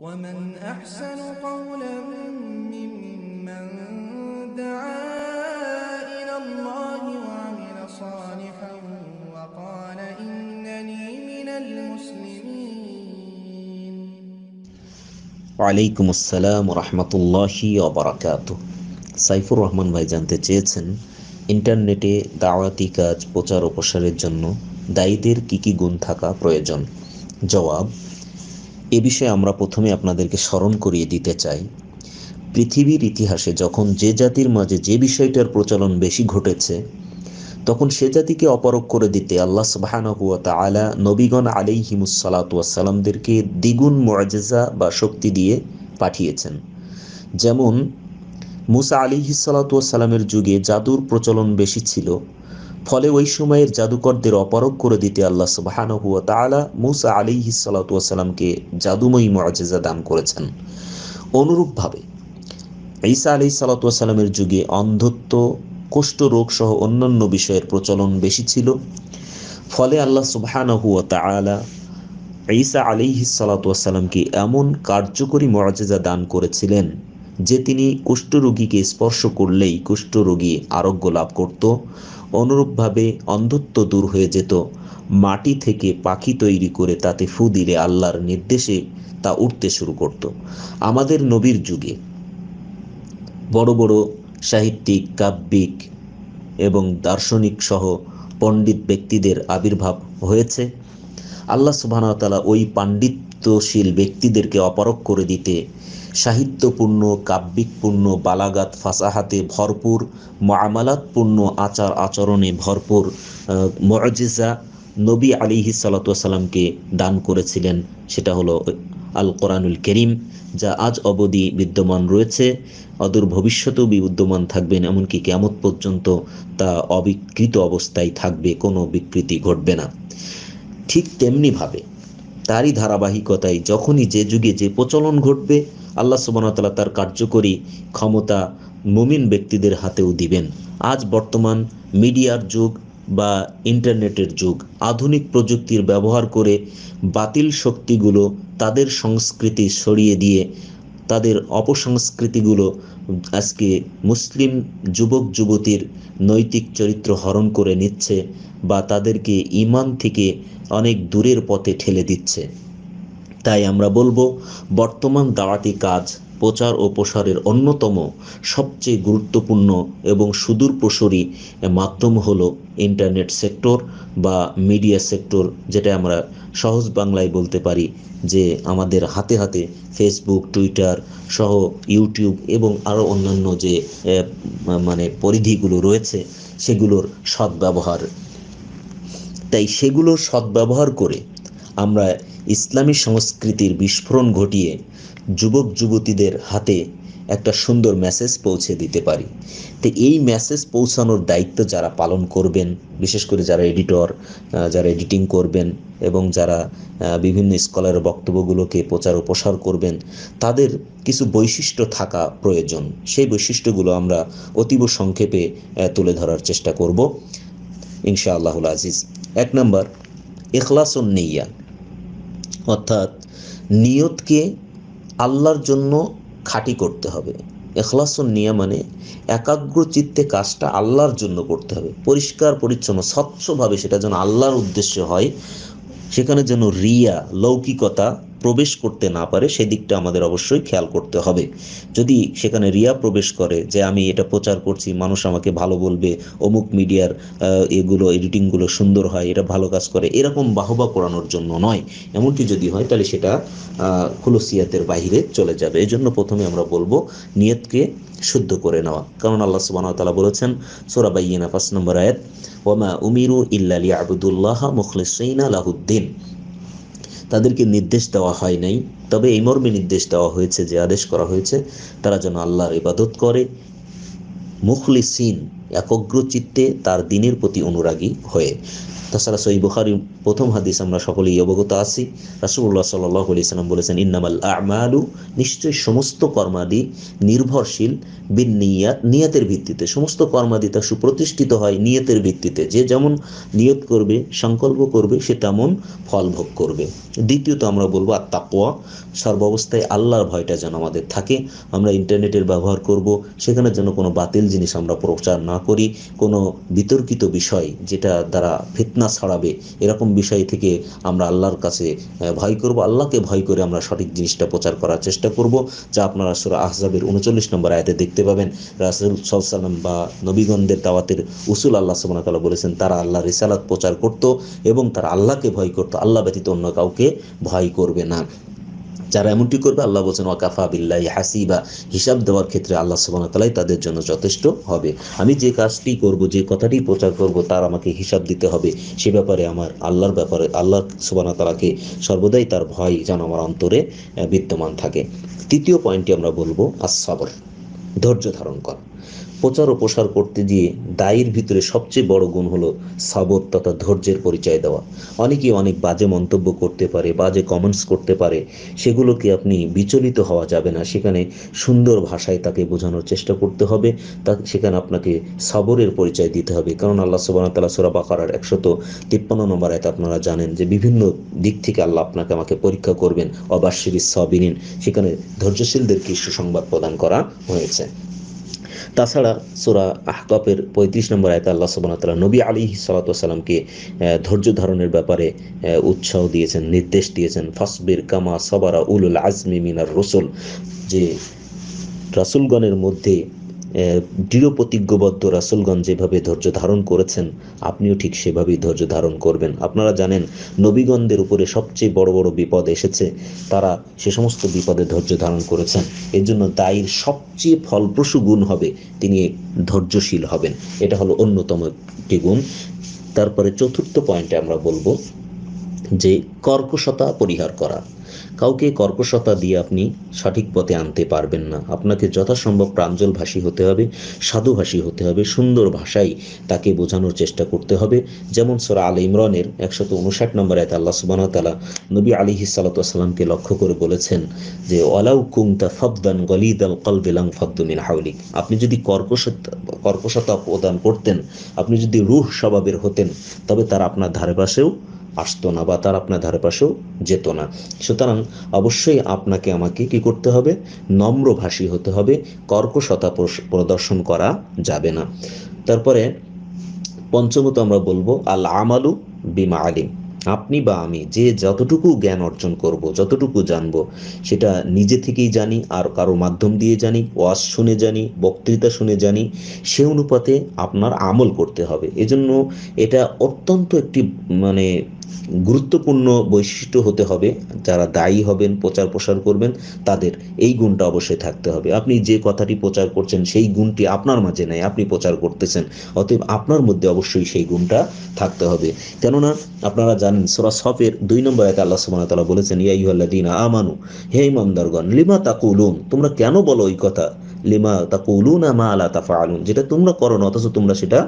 ومن أحسن قولا ممن دعا إلى الله وعمل صالحا وقال إنني من المسلمين وعليكم السلام ورحمة الله وبركاته সাইফুর রহমান ভাই জানতে চেয়েছেন ইন্টারনেটে দাওয়াতি কাজ প্রচার ও প্রসারের জন্য দায়ীদের কী কী গুণ থাকা প্রয়োজন জবাব এ বিষয়ে আমরা প্রথমে আপনাদেরকে স্মরণ করিয়ে দিতে চাই পৃথিবীর ইতিহাসে যখন যে জাতির মাঝে যে বিষয়টার প্রচলন বেশি ঘটেছে তখন সে জাতিকে অপরক করে দিতে আল্লাহ সুবাহানহুয়া আলা নবীগণ আলী হিমুসালাতামদেরকে দ্বিগুণ মজেজা বা শক্তি দিয়ে পাঠিয়েছেন যেমন মুসা আলী হিসালাতুয়াসালামের যুগে জাদুর প্রচলন বেশি ছিল ফলে ওই সময়ের জাদুকরদের অপারগ করে দিতে আল্লাহ সুবাহান হুয়া তালা মুসা আলী হিসালাতামকে জাদুময়ী মরাজেজা দান করেছেন অনুরূপভাবে ঈসা আলি সালাতামের যুগে অন্ধত্ব কুষ্ঠরোগ সহ অন্যান্য বিষয়ের প্রচলন বেশি ছিল ফলে আল্লাহ সুবহান হুয়া তালা ঈসা আলিহি সালাতামকে এমন কার্যকরী মরাজেজা দান করেছিলেন যে তিনি কুষ্ঠরোগীকে স্পর্শ করলেই কুষ্ঠরোগী আরোগ্য লাভ করত অনুরূপভাবে অন্ধত্ব দূর হয়ে যেত মাটি থেকে পাখি তৈরি করে তাতে ফু দিলে আল্লাহর নির্দেশে তা উঠতে শুরু করত আমাদের নবীর যুগে বড় বড় সাহিত্যিক কাব্যিক এবং দার্শনিক সহ পণ্ডিত ব্যক্তিদের আবির্ভাব হয়েছে আল্লাহ সুবাহতালা ওই পাণ্ডিত্য সাহিত্যশীল ব্যক্তিদেরকে অপারক করে দিতে সাহিত্যপূর্ণ কাব্যিকপূর্ণ বালাগাত ফাসাহাতে ভরপুর মামালাতপূর্ণ আচার আচরণে ভরপুর মজিজা নবী আলিহি সালাতামকে দান করেছিলেন সেটা হলো আল কোরআনুল করিম যা আজ অবধি বিদ্যমান রয়েছে অদূর ভবিষ্যতেও বিদ্যমান থাকবেন এমনকি কেমত পর্যন্ত তা অবিকৃত অবস্থায় থাকবে কোনো বিকৃতি ঘটবে না ঠিক তেমনিভাবে তারই ধারাবাহিকতায় যখনই যে যুগে যে প্রচলন ঘটবে আল্লাহ সুবাহতাল্লাহ তার কার্যকরী ক্ষমতা মুমিন ব্যক্তিদের হাতেও দিবেন আজ বর্তমান মিডিয়ার যুগ বা ইন্টারনেটের যুগ আধুনিক প্রযুক্তির ব্যবহার করে বাতিল শক্তিগুলো তাদের সংস্কৃতি সরিয়ে দিয়ে তাদের অপসংস্কৃতিগুলো আজকে মুসলিম যুবক যুবতীর নৈতিক চরিত্র হরণ করে নিচ্ছে বা তাদেরকে ইমান থেকে অনেক দূরের পথে ঠেলে দিচ্ছে তাই আমরা বলবো বর্তমান দাওয়াতি কাজ প্রচার ও প্রসারের অন্যতম সবচেয়ে গুরুত্বপূর্ণ এবং সুদূর প্রসরী মাধ্যম হলো ইন্টারনেট সেক্টর বা মিডিয়া সেক্টর যেটা আমরা সহজ বাংলায় বলতে পারি যে আমাদের হাতে হাতে ফেসবুক টুইটার সহ ইউটিউব এবং আরও অন্যান্য যে মানে পরিধিগুলো রয়েছে সেগুলোর সদ্ব্যবহার তাই সেগুলোর সদ্ব্যবহার করে আমরা ইসলামী সংস্কৃতির বিস্ফোরণ ঘটিয়ে যুবক যুবতীদের হাতে একটা সুন্দর মেসেজ পৌঁছে দিতে পারি তো এই মেসেজ পৌঁছানোর দায়িত্ব যারা পালন করবেন বিশেষ করে যারা এডিটর যারা এডিটিং করবেন এবং যারা বিভিন্ন স্কলারের বক্তব্যগুলোকে প্রচার প্রসার করবেন তাদের কিছু বৈশিষ্ট্য থাকা প্রয়োজন সেই বৈশিষ্ট্যগুলো আমরা অতীব সংক্ষেপে তুলে ধরার চেষ্টা করব ইনশা আল্লাহুল আজিজ এক নম্বর এখলাসন নেইয়া অর্থাৎ নিয়তকে আল্লাহর জন্য খাঁটি করতে হবে এখলাসন নিয়া মানে একাগ্র চিত্তে কাজটা আল্লাহর জন্য করতে হবে পরিষ্কার পরিচ্ছন্ন স্বচ্ছভাবে সেটা যেন আল্লাহর উদ্দেশ্য হয় সেখানে যেন রিয়া লৌকিকতা প্রবেশ করতে না পারে সেদিকটা আমাদের অবশ্যই খেয়াল করতে হবে যদি সেখানে রিয়া প্রবেশ করে যে আমি এটা প্রচার করছি মানুষ আমাকে ভালো বলবে অমুক মিডিয়ার এগুলো এডিটিংগুলো সুন্দর হয় এটা ভালো কাজ করে এরকম বাহবা করানোর জন্য নয় এমনটি যদি হয় তাহলে সেটা খুলসিয়াতের বাহিরে চলে যাবে এই জন্য প্রথমে আমরা বলবো নিয়তকে শুদ্ধ করে নেওয়া কারণ আল্লাহ সুবাহ তালা বলেছেন সোরাবাইনা পাঁচ নম্বর আয়াত ওমা উমিরু ইল্লা আবুদুল্লাহ সাইনা আলাহুদ্দিন তাদেরকে নির্দেশ দেওয়া হয় নাই তবে এই মর্মে নির্দেশ দেওয়া হয়েছে যে আদেশ করা হয়েছে তারা যেন আল্লাহর ইবাদত করে মুখলিসিন একগ্র চিত্তে তার দিনের প্রতি অনুরাগী হয়ে তাছাড়া সই বুখারি প্রথম হাদিস আমরা সকলেই অবগত আছি রাসুল্লাহ সাল্লাহ সাল্লাম বলেছেন ইন্নামাল আমালু নিশ্চয়ই সমস্ত কর্মাদি নির্ভরশীল বিন নিয়াত নিয়তের ভিত্তিতে সমস্ত কর্মাদি তা সুপ্রতিষ্ঠিত হয় নিয়তের ভিত্তিতে যে যেমন নিয়ত করবে সংকল্প করবে সে তেমন ফল ভোগ করবে দ্বিতীয়ত আমরা বলবো আর তাকোয়া সর্বাবস্থায় আল্লাহর ভয়টা যেন আমাদের থাকে আমরা ইন্টারনেটের ব্যবহার করব সেখানে যেন কোনো বাতিল জিনিস আমরা প্রচার না করি কোনো বিতর্কিত বিষয় যেটা দ্বারা ফিতনা ছড়াবে এরকম বিষয় থেকে আমরা আল্লাহর কাছে ভয় করব আল্লাহকে ভয় করে আমরা সঠিক জিনিসটা প্রচার করার চেষ্টা করব যা আপনারা সুরা আহজাবের উনচল্লিশ নম্বর আয়তে দেখতে পাবেন রাসুল সালসালাম বা নবীগণদের দাওয়াতের উসুল আল্লাহ সুবানাকালা বলেছেন তারা আল্লাহ রিসালাত প্রচার করত এবং তারা আল্লাহকে ভয় করত আল্লাহ ব্যতীত অন্য কাউকে ভয় করবে না যারা এমনটি করবে আল্লাহ বলছেন ওয়াকাফা বিল্লাহ হাসিবা হিসাব দেওয়ার ক্ষেত্রে আল্লাহ সুবাহতালাই তাদের জন্য যথেষ্ট হবে আমি যে কাজটি করব যে কথাটি প্রচার করব তার আমাকে হিসাব দিতে হবে সে ব্যাপারে আমার আল্লাহর ব্যাপারে আল্লাহ সুবাহতালাকে সর্বদাই তার ভয় যেন আমার অন্তরে বিদ্যমান থাকে তৃতীয় পয়েন্টটি আমরা বলবো আসবর ধৈর্য ধারণ করা প্রচার ও প্রসার করতে গিয়ে দায়ের ভিতরে সবচেয়ে বড় গুণ হলো সাবর তথা ধৈর্যের পরিচয় দেওয়া অনেকেই অনেক বাজে মন্তব্য করতে পারে বাজে কমেন্টস করতে পারে সেগুলোকে আপনি বিচলিত হওয়া যাবে না সেখানে সুন্দর ভাষায় তাকে বোঝানোর চেষ্টা করতে হবে তা সেখানে আপনাকে সাবরের পরিচয় দিতে হবে কারণ আল্লাহ সুবাহ তালা সুরা বাকার একশত তিপ্পান্ন নম্বর আয়ত আপনারা জানেন যে বিভিন্ন দিক থেকে আল্লাহ আপনাকে আমাকে পরীক্ষা করবেন অবাশির সবিনীন সেখানে ধৈর্যশীলদেরকে সুসংবাদ প্রদান করা হয়েছে তাছাড়া সোরা আহকাপের পঁয়ত্রিশ নম্বর আয়তা আল্লাহ সুবাহতাল্লাহ নবী আলী সালাতামকে ধৈর্য ধারণের ব্যাপারে উৎসাহ দিয়েছেন নির্দেশ দিয়েছেন ফাসবির কামা সবারা উলুল আজমি মিনার রসুল যে রাসুলগণের মধ্যে দৃঢ় প্রতিজ্ঞবদ্ধ রাসুলগঞ্জ যেভাবে ধৈর্য ধারণ করেছেন আপনিও ঠিক সেভাবেই ধৈর্য ধারণ করবেন আপনারা জানেন নবীগণদের উপরে সবচেয়ে বড় বড় বিপদ এসেছে তারা সে সমস্ত বিপদে ধৈর্য ধারণ করেছেন এর জন্য দায়ের সবচেয়ে ফলপ্রসূ গুণ হবে তিনি ধৈর্যশীল হবেন এটা হলো অন্যতম একটি গুণ তারপরে চতুর্থ পয়েন্টে আমরা বলবো যে কর্কশতা পরিহার করা কাউকে কর্কশতা দিয়ে আপনি সঠিক পথে আনতে পারবেন না আপনাকে যথাসম্ভব প্রাঞ্জলভাষী হতে হবে সাধুভাষী হতে হবে সুন্দর ভাষায় তাকে বোঝানোর চেষ্টা করতে হবে যেমন সোরা আল ইমরানের একশত উনষাট নম্বর এত আল্লাহ সুবাহতালা নবী আলী হিসালাতামকে লক্ষ্য করে বলেছেন যে অলাউ কুংতা ফবদান গলিদ আল বেলাং ফদ্দুমিন হাউলিক আপনি যদি কর্কশতা কর্কশতা প্রদান করতেন আপনি যদি রুহ স্বভাবের হতেন তবে তার আপনার ধারে পাশেও আসতো না বা তার আপনার ধারে পাশেও যেত না সুতরাং অবশ্যই আপনাকে আমাকে কি করতে হবে নম্রভাষী হতে হবে কর্কশতা প্রদর্শন করা যাবে না তারপরে পঞ্চমত আমরা বলবো আল আমালু বিমা আলিম আপনি বা আমি যে যতটুকু জ্ঞান অর্জন করব যতটুকু জানব সেটা নিজে থেকেই জানি আর কারো মাধ্যম দিয়ে জানি ওয়াজ শুনে জানি বক্তৃতা শুনে জানি সে অনুপাতে আপনার আমল করতে হবে এজন্য এটা অত্যন্ত একটি মানে গুরুত্বপূর্ণ বৈশিষ্ট্য হতে হবে যারা দায়ী হবেন প্রচার প্রসার করবেন তাদের এই গুণটা অবশ্যই থাকতে হবে আপনি যে কথাটি প্রচার করছেন সেই গুণটি আপনার মাঝে নেয় আপনি প্রচার করতেছেন অতএব আপনার মধ্যে অবশ্যই সেই গুণটা থাকতে হবে কেননা আপনারা জানেন সোরা সফের দুই নম্বর এক আল্লাহ সুবাহতালা বলেছেন ইয়াই ইহল্লা দিন আমানু হে ইমানদারগণ লিমা তাকুলুন তোমরা কেন বলো ওই কথা লিমা তাকুলুনা মা আলা তা ফালুন যেটা তোমরা করো না অথচ তোমরা সেটা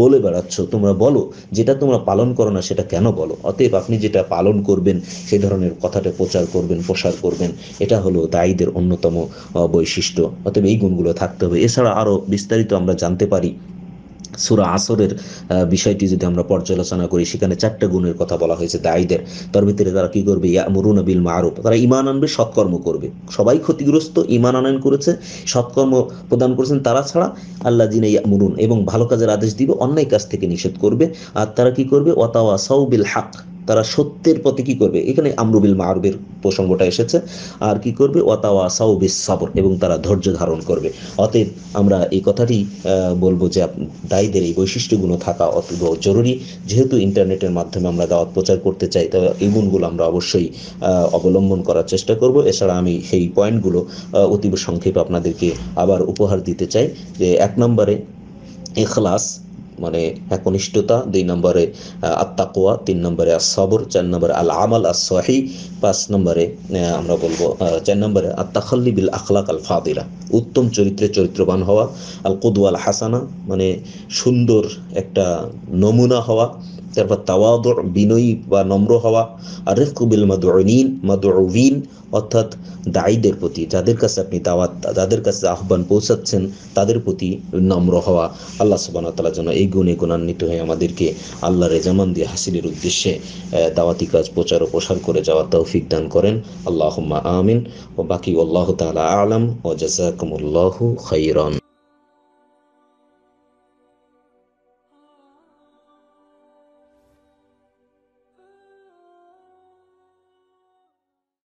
বলে বেড়াচ্ছ তোমরা বলো যেটা তোমরা পালন করো না সেটা কেন বলো অতএব আপনি যেটা পালন করবেন সে ধরনের কথাটা প্রচার করবেন প্রসার করবেন এটা হলো দায়ীদের অন্যতম বৈশিষ্ট্য অতএব এই গুণগুলো থাকতে হবে এছাড়া আরও বিস্তারিত আমরা জানতে পারি সুরা আসরের বিষয়টি যদি আমরা পর্যালোচনা করি সেখানে চারটা গুণের কথা বলা হয়েছে দায়ীদের তার ভিতরে তারা কি করবে মরুন বিল মারুফ তারা ইমান আনবে সৎকর্ম করবে সবাই ক্ষতিগ্রস্ত ইমান আনয়ন করেছে সৎকর্ম প্রদান করেছেন তারা ছাড়া আল্লাহ জিনে মরুন এবং ভালো কাজের আদেশ দিবে অন্যায় কাছ থেকে নিষেধ করবে আর তারা কি করবে অতাওয়া সাউ বিল হাক তারা সত্যের পথে কি করবে এখানে আমরুবিল মারবের প্রসঙ্গটা এসেছে আর কি করবে অতাওয়া সাউবিস সাবর এবং তারা ধৈর্য ধারণ করবে অতএব আমরা এই কথাটি বলবো যে দায়ীদের এই বৈশিষ্ট্যগুলো থাকা অতীব জরুরি যেহেতু ইন্টারনেটের মাধ্যমে আমরা দাওয়াত প্রচার করতে চাই তবে এই গুণগুলো আমরা অবশ্যই অবলম্বন করার চেষ্টা করব এছাড়া আমি সেই পয়েন্টগুলো অতীব সংক্ষেপে আপনাদেরকে আবার উপহার দিতে চাই যে এক নম্বরে এখলাস মানে একনিষ্ঠতা দুই নম্বরে আত্মাকোয়া তিন নম্বরে আসবর চার নম্বরে আল আমাল আসাহি পাঁচ নম্বরে আমরা বলবো চার নম্বরে আত্মাখল্লি বিল আখলাক আল ফাদিরা উত্তম চরিত্রে চরিত্রবান হওয়া আল কুদওয়াল হাসানা মানে সুন্দর একটা নমুনা হওয়া তারপর তাওয়াদ বিনয়ী বা নম্র হওয়া আর রেফকুবিল মাদুনিন মাদুবিন অর্থাৎ দায়ীদের প্রতি যাদের কাছে আপনি দাওয়াত যাদের কাছে আহ্বান পৌঁছাচ্ছেন তাদের প্রতি নম্র হওয়া আল্লাহ সুবান তালা যেন এই গুণে গুণান্বিত হয়ে আমাদেরকে আল্লাহ রেজামান দিয়ে হাসিলের উদ্দেশ্যে দাওয়াতি কাজ প্রচার ও প্রসার করে যাওয়া তৌফিক দান করেন আল্লাহ আমিন ও বাকি আল্লাহ তালা আলম ও জাজাকুমুল্লাহ খৈরন